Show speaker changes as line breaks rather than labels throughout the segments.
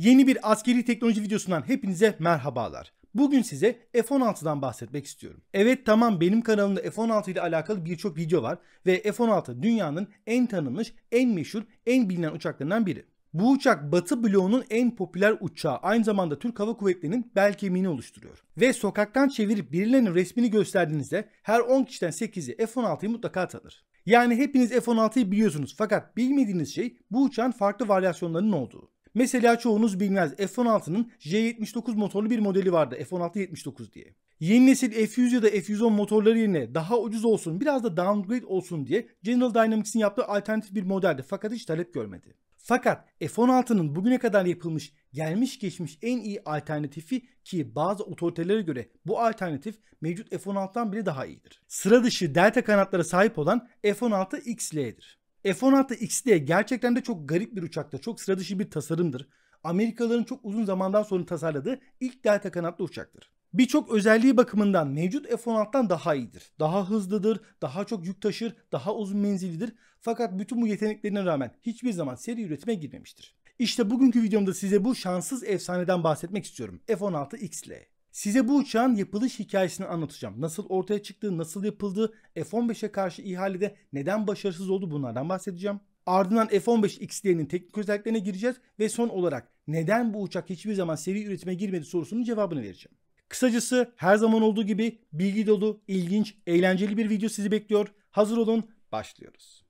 Yeni bir askeri teknoloji videosundan hepinize merhabalar. Bugün size F-16'dan bahsetmek istiyorum. Evet tamam benim kanalımda F-16 ile alakalı birçok video var ve F-16 dünyanın en tanınmış, en meşhur, en bilinen uçaklarından biri. Bu uçak Batı bloğunun en popüler uçağı aynı zamanda Türk Hava Kuvvetleri'nin bel kemiğini oluşturuyor. Ve sokaktan çevirip birilerinin resmini gösterdiğinizde her 10 kişiden 8'i F-16'yı mutlaka tanır. Yani hepiniz F-16'yı biliyorsunuz fakat bilmediğiniz şey bu uçağın farklı varyasyonlarının olduğu. Mesela çoğunuz bilmez F-16'nın J79 motorlu bir modeli vardı F-16-79 diye. Yeni nesil F100 ya da F110 motorları yerine daha ucuz olsun biraz da downgrade olsun diye General Dynamics'in yaptığı alternatif bir modeldi fakat hiç talep görmedi. Fakat F-16'nın bugüne kadar yapılmış gelmiş geçmiş en iyi alternatifi ki bazı otoritelere göre bu alternatif mevcut F-16'dan bile daha iyidir. Sıra dışı delta kanatlara sahip olan F-16 XL'dir. F-16 XD gerçekten de çok garip bir uçakta çok sıra dışı bir tasarımdır. Amerikalıların çok uzun zamandan sonra tasarladığı ilk delta kanatlı uçaktır. Birçok özelliği bakımından mevcut F-16'dan daha iyidir. Daha hızlıdır, daha çok yük taşır, daha uzun menzillidir. Fakat bütün bu yeteneklerine rağmen hiçbir zaman seri üretime girmemiştir. İşte bugünkü videomda size bu şanssız efsaneden bahsetmek istiyorum. F-16 XL. Size bu uçağın yapılış hikayesini anlatacağım. Nasıl ortaya çıktı, nasıl yapıldı, F-15'e karşı ihalede neden başarısız oldu bunlardan bahsedeceğim. Ardından F-15X'lerinin teknik özelliklerine gireceğiz ve son olarak neden bu uçak hiçbir zaman seri üretime girmedi sorusunun cevabını vereceğim. Kısacası her zaman olduğu gibi bilgi dolu, ilginç, eğlenceli bir video sizi bekliyor. Hazır olun, başlıyoruz.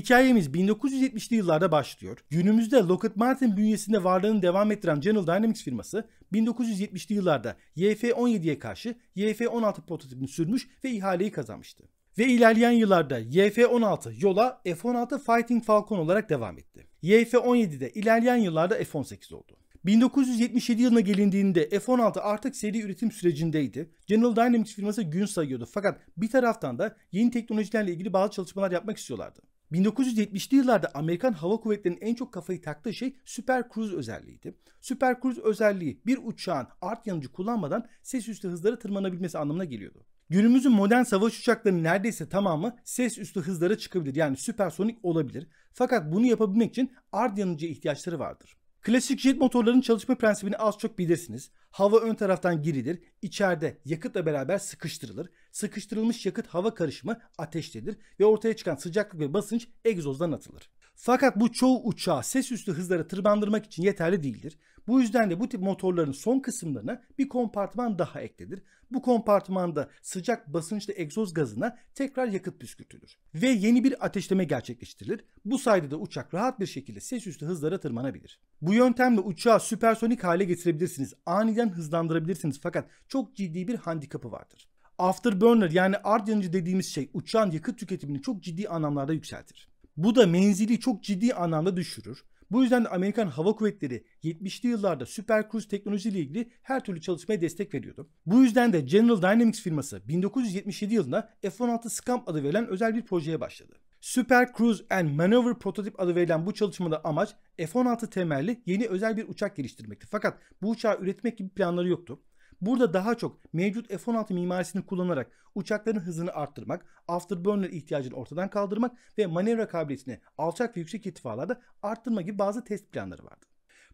Hikayemiz 1970'li yıllarda başlıyor. Günümüzde Lockheed Martin bünyesinde varlığını devam ettiren General Dynamics firması 1970'li yıllarda YF-17'ye karşı YF-16 prototipini sürmüş ve ihaleyi kazanmıştı. Ve ilerleyen yıllarda YF-16 yola F-16 Fighting Falcon olarak devam etti. yf 17 de ilerleyen yıllarda F-18 oldu. 1977 yılına gelindiğinde F-16 artık seri üretim sürecindeydi. General Dynamics firması gün sayıyordu fakat bir taraftan da yeni teknolojilerle ilgili bazı çalışmalar yapmak istiyorlardı. 1970'li yıllarda Amerikan Hava Kuvvetleri'nin en çok kafayı taktığı şey Super Cruise özelliğiydi. Super Cruise özelliği bir uçağın art yanıcı kullanmadan ses üstü hızlara tırmanabilmesi anlamına geliyordu. Günümüzün modern savaş uçaklarının neredeyse tamamı ses üstü hızlara çıkabilir yani süpersonik olabilir. Fakat bunu yapabilmek için art yanıcıya ihtiyaçları vardır. Klasik jet motorlarının çalışma prensibini az çok bilirsiniz. Hava ön taraftan girilir, içeride yakıtla beraber sıkıştırılır. Sıkıştırılmış yakıt hava karışımı ateşlenir ve ortaya çıkan sıcaklık ve basınç egzozdan atılır. Fakat bu çoğu uçağı ses üstü hızlara tırmandırmak için yeterli değildir. Bu yüzden de bu tip motorların son kısımlarına bir kompartman daha eklenir. Bu kompartmanda sıcak basınçlı egzoz gazına tekrar yakıt püskürtülür ve yeni bir ateşleme gerçekleştirilir. Bu sayede de uçak rahat bir şekilde ses üstü hızlara tırmanabilir. Bu yöntemle uçağı süpersonik hale getirebilirsiniz. Aniden hızlandırabilirsiniz fakat çok ciddi bir handikapı vardır. Afterburner yani art yanıcı dediğimiz şey uçağın yakıt tüketimini çok ciddi anlamlarda yükseltir. Bu da menzili çok ciddi anlamda düşürür. Bu yüzden de Amerikan Hava Kuvvetleri 70'li yıllarda Super Cruise teknolojisiyle ilgili her türlü çalışmaya destek veriyordu. Bu yüzden de General Dynamics firması 1977 yılında F-16 Scamp adı verilen özel bir projeye başladı. Super Cruise and Maneuver prototip adı verilen bu çalışmada amaç F-16 temelli yeni özel bir uçak geliştirmekti. Fakat bu uçağı üretmek gibi planları yoktu. Burada daha çok mevcut F-16 mimarisini kullanarak uçakların hızını arttırmak, afterburner ihtiyacını ortadan kaldırmak ve manevra kabiliyetini alçak ve yüksek irtifalarda arttırma gibi bazı test planları vardı.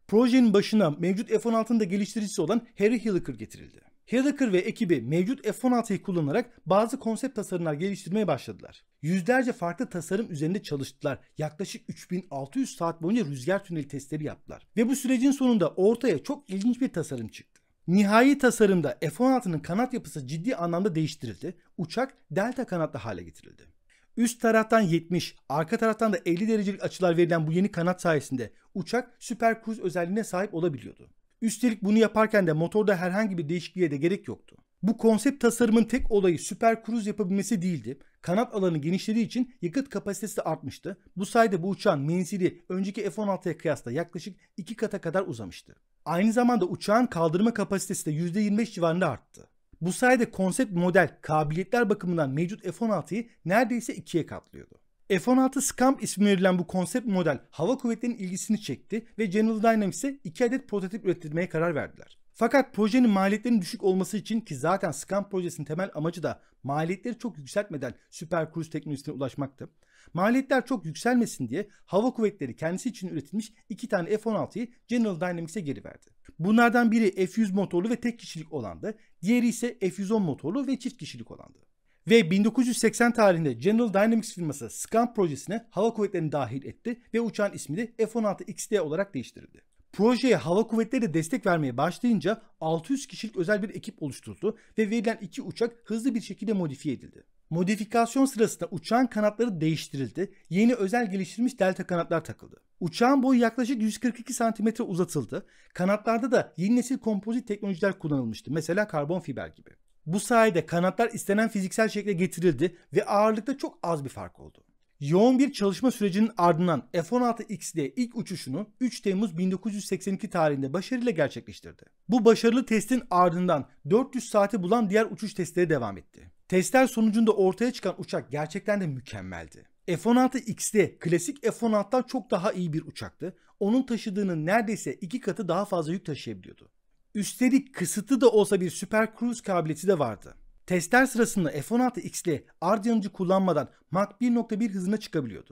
Projenin başına mevcut F-16'nın da geliştiricisi olan Harry Hilliker getirildi. Hilliker ve ekibi mevcut F-16'yı kullanarak bazı konsept tasarımlar geliştirmeye başladılar. Yüzlerce farklı tasarım üzerinde çalıştılar. Yaklaşık 3600 saat boyunca rüzgar tüneli testleri yaptılar. Ve bu sürecin sonunda ortaya çok ilginç bir tasarım çıktı. Nihai tasarımda F-16'nın kanat yapısı ciddi anlamda değiştirildi. Uçak delta kanatlı hale getirildi. Üst taraftan 70, arka taraftan da 50 derecelik açılar verilen bu yeni kanat sayesinde uçak süper kruz özelliğine sahip olabiliyordu. Üstelik bunu yaparken de motorda herhangi bir değişikliğe de gerek yoktu. Bu konsept tasarımın tek olayı süper kruz yapabilmesi değildi kanat alanı genişlediği için yakıt kapasitesi de artmıştı. Bu sayede bu uçağın menzili önceki F-16'ya kıyasla yaklaşık 2 kata kadar uzamıştı. Aynı zamanda uçağın kaldırma kapasitesi de %25 civarında arttı. Bu sayede konsept model kabiliyetler bakımından mevcut F-16'yı neredeyse ikiye katlıyordu. F-16 Scamp ismi verilen bu konsept model hava kuvvetlerinin ilgisini çekti ve General Dynamics'e iki adet prototip üretilmeye karar verdiler. Fakat projenin maliyetlerinin düşük olması için ki zaten SCAM projesinin temel amacı da maliyetleri çok yükseltmeden süper kruz teknolojisine ulaşmaktı. Maliyetler çok yükselmesin diye hava kuvvetleri kendisi için üretilmiş iki tane F-16'yı General Dynamics'e geri verdi. Bunlardan biri F-100 motorlu ve tek kişilik olandı. Diğeri ise F-110 motorlu ve çift kişilik olandı. Ve 1980 tarihinde General Dynamics firması SCAM projesine hava kuvvetlerini dahil etti ve uçağın ismi de F-16 XD olarak değiştirildi. Projeye hava kuvvetleri de destek vermeye başlayınca 600 kişilik özel bir ekip oluşturuldu ve verilen iki uçak hızlı bir şekilde modifiye edildi. Modifikasyon sırasında uçağın kanatları değiştirildi, yeni özel geliştirilmiş delta kanatlar takıldı. Uçağın boyu yaklaşık 142 cm uzatıldı, kanatlarda da yeni nesil kompozit teknolojiler kullanılmıştı, mesela karbon fiber gibi. Bu sayede kanatlar istenen fiziksel şekle getirildi ve ağırlıkta çok az bir fark oldu. Yoğun bir çalışma sürecinin ardından F-16X'de ilk uçuşunu 3 Temmuz 1982 tarihinde başarıyla gerçekleştirdi. Bu başarılı testin ardından 400 saati bulan diğer uçuş testleri devam etti. Testler sonucunda ortaya çıkan uçak gerçekten de mükemmeldi. F-16X'de klasik F-16'dan çok daha iyi bir uçaktı. Onun taşıdığının neredeyse iki katı daha fazla yük taşıyabiliyordu. Üstelik kısıtlı da olsa bir Super Cruise kabiliyeti de vardı. Testler sırasında F-16X'li ard kullanmadan Mach 1.1 hızına çıkabiliyordu.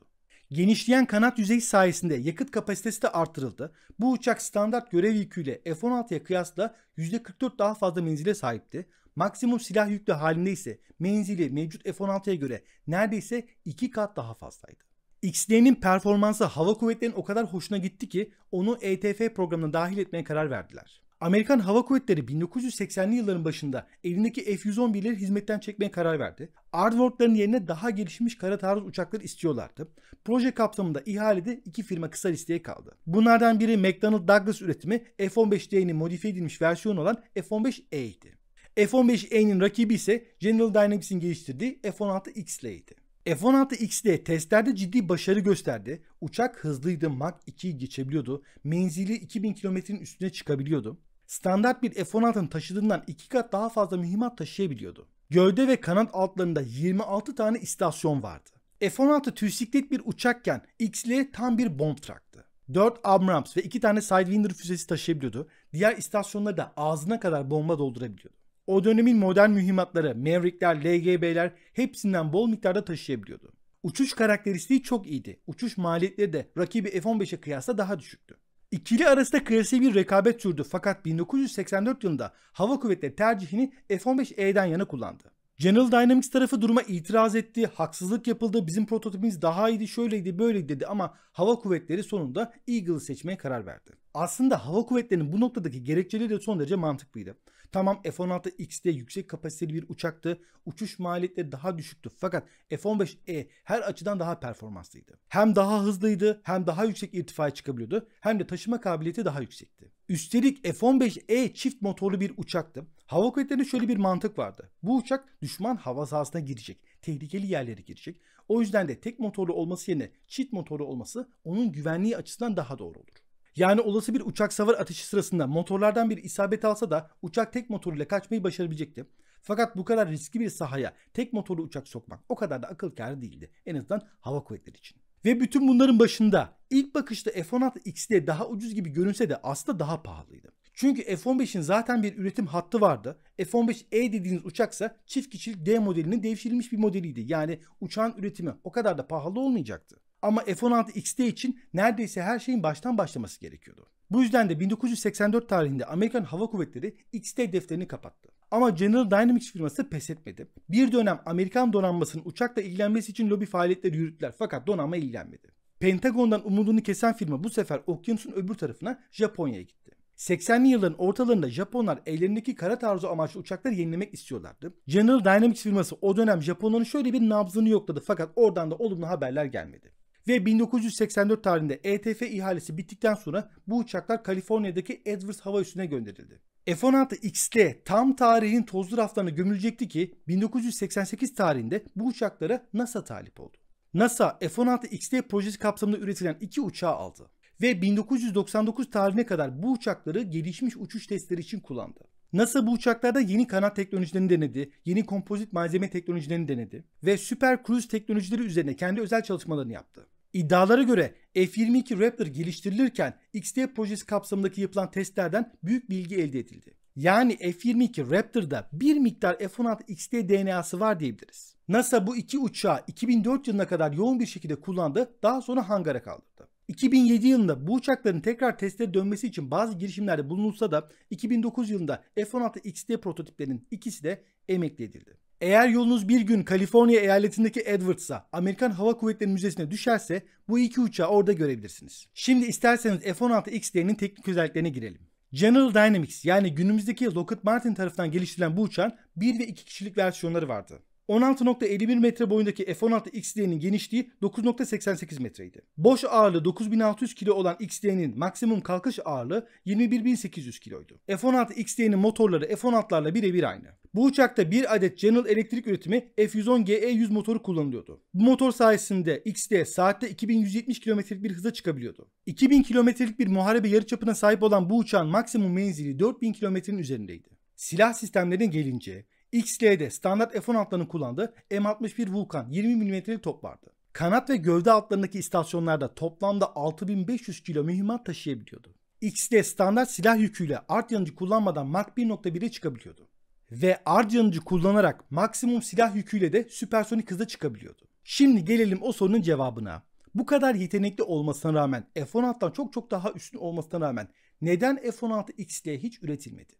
Genişleyen kanat yüzeyi sayesinde yakıt kapasitesi de artırıldı. Bu uçak standart görev yüküyle F-16'ya kıyasla %44 daha fazla menzile sahipti. Maksimum silah yüklü halinde ise menzili mevcut F-16'ya göre neredeyse 2 kat daha fazlaydı. XD'nin performansı hava kuvvetlerinin o kadar hoşuna gitti ki onu ETF programına dahil etmeye karar verdiler. Amerikan Hava Kuvvetleri 1980'li yılların başında elindeki F-111'leri hizmetten çekmeye karar verdi. Ardworth'ların yerine daha gelişmiş kara taarruz uçakları istiyorlardı. Proje kapsamında ihalede iki firma kısa listeye kaldı. Bunlardan biri McDonnell Douglas üretimi F-15D'nin modifiye edilmiş versiyonu olan F-15E'ydi. F-15E'nin rakibi ise General Dynamics'in geliştirdiği F-16X'leydi. F-16X'de testlerde ciddi başarı gösterdi. Uçak hızlıydı, Mach 2'yi geçebiliyordu. Menzili 2000 kilometrin üstüne çıkabiliyordu. Standart bir F-16'ın taşıdığından 2 kat daha fazla mühimmat taşıyabiliyordu. Gövde ve kanat altlarında 26 tane istasyon vardı. F-16 tüysiklet bir uçakken X'li tam bir bomb traktı. 4 Abrams ve 2 tane Sidewinder füzesi taşıyabiliyordu. Diğer istasyonları da ağzına kadar bomba doldurabiliyordu. O dönemin modern mühimmatları, Maverick'ler, LGB'ler hepsinden bol miktarda taşıyabiliyordu. Uçuş karakteristiği çok iyiydi. Uçuş maliyetleri de rakibi F-15'e kıyasla daha düşüktü. İkili arasında klasik bir rekabet sürdü fakat 1984 yılında Hava Kuvvetleri tercihini F-15E'den yana kullandı. General Dynamics tarafı duruma itiraz etti, haksızlık yapıldı, bizim prototipimiz daha iyiydi, şöyleydi, böyleydi dedi ama Hava Kuvvetleri sonunda Eagle'ı seçmeye karar verdi. Aslında Hava Kuvvetleri'nin bu noktadaki gerekçeleri de son derece mantıklıydı. Tamam F-16X'de yüksek kapasiteli bir uçaktı. Uçuş maliyetleri daha düşüktü. Fakat F-15E her açıdan daha performanslıydı. Hem daha hızlıydı hem daha yüksek irtifaya çıkabiliyordu hem de taşıma kabiliyeti daha yüksekti. Üstelik F-15E çift motorlu bir uçaktı. Hava kuvvetlerinde şöyle bir mantık vardı. Bu uçak düşman hava sahasına girecek. Tehlikeli yerlere girecek. O yüzden de tek motorlu olması yerine çift motorlu olması onun güvenliği açısından daha doğru olur. Yani olası bir uçak savar atışı sırasında motorlardan bir isabet alsa da uçak tek motoruyla kaçmayı başarabilecekti. Fakat bu kadar riskli bir sahaya tek motorlu uçak sokmak o kadar da akıl kârı değildi. En azından hava kuvvetleri için. Ve bütün bunların başında ilk bakışta F-16 XD daha ucuz gibi görünse de aslında daha pahalıydı. Çünkü F-15'in zaten bir üretim hattı vardı. F-15E dediğiniz uçaksa çift kişilik D modelinin devşirilmiş bir modeliydi. Yani uçağın üretimi o kadar da pahalı olmayacaktı. Ama F-16 XT için neredeyse her şeyin baştan başlaması gerekiyordu. Bu yüzden de 1984 tarihinde Amerikan Hava Kuvvetleri XT defterini kapattı. Ama General Dynamics firması pes etmedi. Bir dönem Amerikan donanmasının uçakla ilgilenmesi için lobi faaliyetleri yürüttüler fakat donanma ilgilenmedi. Pentagon'dan umudunu kesen firma bu sefer okyanusun öbür tarafına Japonya'ya gitti. 80'li yılların ortalarında Japonlar ellerindeki kara tarzı amaçlı uçakları yenilemek istiyorlardı. General Dynamics firması o dönem Japonların şöyle bir nabzını yokladı fakat oradan da olumlu haberler gelmedi. Ve 1984 tarihinde ETF ihalesi bittikten sonra bu uçaklar Kaliforniya'daki Edwards Hava Üssü'ne gönderildi. F-16X'te tam tarihin tozlu raflarına gömülecekti ki 1988 tarihinde bu uçaklara NASA talip oldu. NASA F-16X'te projesi kapsamında üretilen iki uçağı aldı ve 1999 tarihine kadar bu uçakları gelişmiş uçuş testleri için kullandı. NASA bu uçaklarda yeni kanat teknolojilerini denedi, yeni kompozit malzeme teknolojilerini denedi ve süper Cruise teknolojileri üzerine kendi özel çalışmalarını yaptı. İddialara göre F-22 Raptor geliştirilirken XT projesi kapsamındaki yapılan testlerden büyük bilgi elde edildi. Yani F-22 Raptor'da bir miktar F-16 XT DNA'sı var diyebiliriz. NASA bu iki uçağı 2004 yılına kadar yoğun bir şekilde kullandı daha sonra hangara kaldırdı. 2007 yılında bu uçakların tekrar teste dönmesi için bazı girişimlerde bulunulsa da 2009 yılında F-16 XT prototiplerinin ikisi de emekli edildi. Eğer yolunuz bir gün Kaliforniya eyaletindeki Edwards'a Amerikan Hava Kuvvetleri Müzesi'ne düşerse bu iki uçağı orada görebilirsiniz. Şimdi isterseniz F-16X'lerinin teknik özelliklerine girelim. General Dynamics yani günümüzdeki Lockheed Martin tarafından geliştirilen bu uçağın 1 ve 2 kişilik versiyonları vardı. 16.51 metre boyundaki F-16 XD'nin genişliği 9.88 metreydi. Boş ağırlığı 9600 kilo olan XD'nin maksimum kalkış ağırlığı 21800 kiloydu. F-16 XD'nin motorları F-16'larla birebir aynı. Bu uçakta bir adet General elektrik üretimi F-110GE100 motoru kullanılıyordu. Bu motor sayesinde XD saatte 2170 kilometrelik bir hıza çıkabiliyordu. 2000 kilometrelik bir muharebe yarıçapına sahip olan bu uçağın maksimum menzili 4000 kilometrenin üzerindeydi. Silah sistemlerine gelince XL'de standart F-16'ların kullandığı M61 Vulkan 20 mm'lik top vardı. Kanat ve gövde altlarındaki istasyonlarda toplamda 6500 kilo mühimmat taşıyabiliyordu. XD standart silah yüküyle art yanıcı kullanmadan Mach 1.1'e çıkabiliyordu. Ve art yanıcı kullanarak maksimum silah yüküyle de süpersonik hıza çıkabiliyordu. Şimdi gelelim o sorunun cevabına. Bu kadar yetenekli olmasına rağmen F-16'dan çok çok daha üstün olmasına rağmen neden F-16 XD hiç üretilmedi?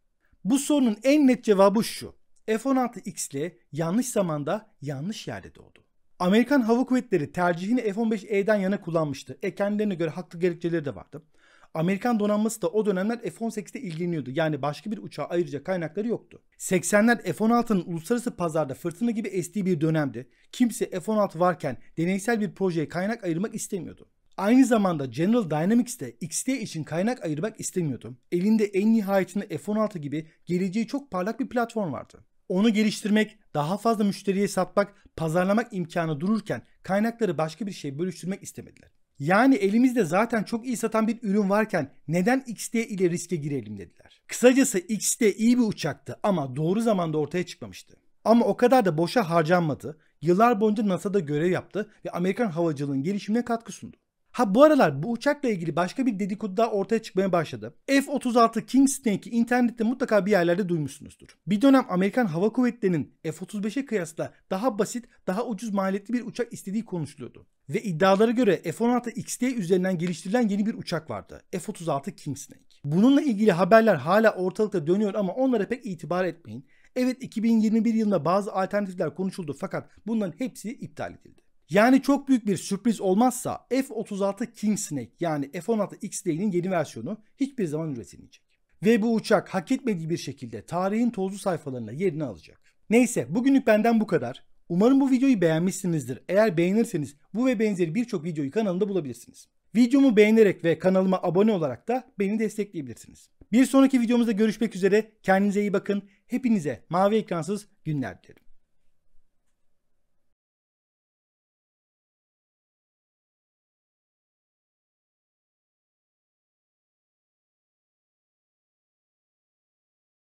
Bu sorunun en net cevabı şu. F-16X ile yanlış zamanda yanlış yerde doğdu. Amerikan Hava Kuvvetleri tercihini F-15E'den yana kullanmıştı. E kendilerine göre haklı gerekçeleri de vardı. Amerikan donanması da o dönemler F-18'de ilgileniyordu. Yani başka bir uçağa ayrıca kaynakları yoktu. 80'ler F-16'nın uluslararası pazarda fırtına gibi estiği bir dönemdi. Kimse F-16 varken deneysel bir projeye kaynak ayırmak istemiyordu. Aynı zamanda General Dynamics de XT için kaynak ayırmak istemiyordu. Elinde en nihayetinde F-16 gibi geleceği çok parlak bir platform vardı. Onu geliştirmek, daha fazla müşteriye satmak, pazarlamak imkanı dururken kaynakları başka bir şey bölüştürmek istemediler. Yani elimizde zaten çok iyi satan bir ürün varken neden XT ile riske girelim dediler. Kısacası XT iyi bir uçaktı ama doğru zamanda ortaya çıkmamıştı. Ama o kadar da boşa harcanmadı. Yıllar boyunca NASA'da görev yaptı ve Amerikan havacılığın gelişimine katkı sundu. Ha bu aralar bu uçakla ilgili başka bir dedikodu daha ortaya çıkmaya başladı. F-36 King Snake'i internette mutlaka bir yerlerde duymuşsunuzdur. Bir dönem Amerikan Hava Kuvvetleri'nin F-35'e kıyasla daha basit, daha ucuz maliyetli bir uçak istediği konuşuluyordu. Ve iddialara göre f 16 xd üzerinden geliştirilen yeni bir uçak vardı. F-36 King Snake. Bununla ilgili haberler hala ortalıkta dönüyor ama onlara pek itibar etmeyin. Evet 2021 yılında bazı alternatifler konuşuldu fakat bunların hepsi iptal edildi. Yani çok büyük bir sürpriz olmazsa F-36 King Snake yani F-16X-Day'nin yeni versiyonu hiçbir zaman üretilmeyecek. Ve bu uçak hak etmediği bir şekilde tarihin tozlu sayfalarına yerini alacak. Neyse bugünlük benden bu kadar. Umarım bu videoyu beğenmişsinizdir. Eğer beğenirseniz bu ve benzeri birçok videoyu kanalımda bulabilirsiniz. Videomu beğenerek ve kanalıma abone olarak da beni destekleyebilirsiniz. Bir sonraki videomuzda görüşmek üzere. Kendinize iyi bakın. Hepinize mavi ekransız günler dilerim.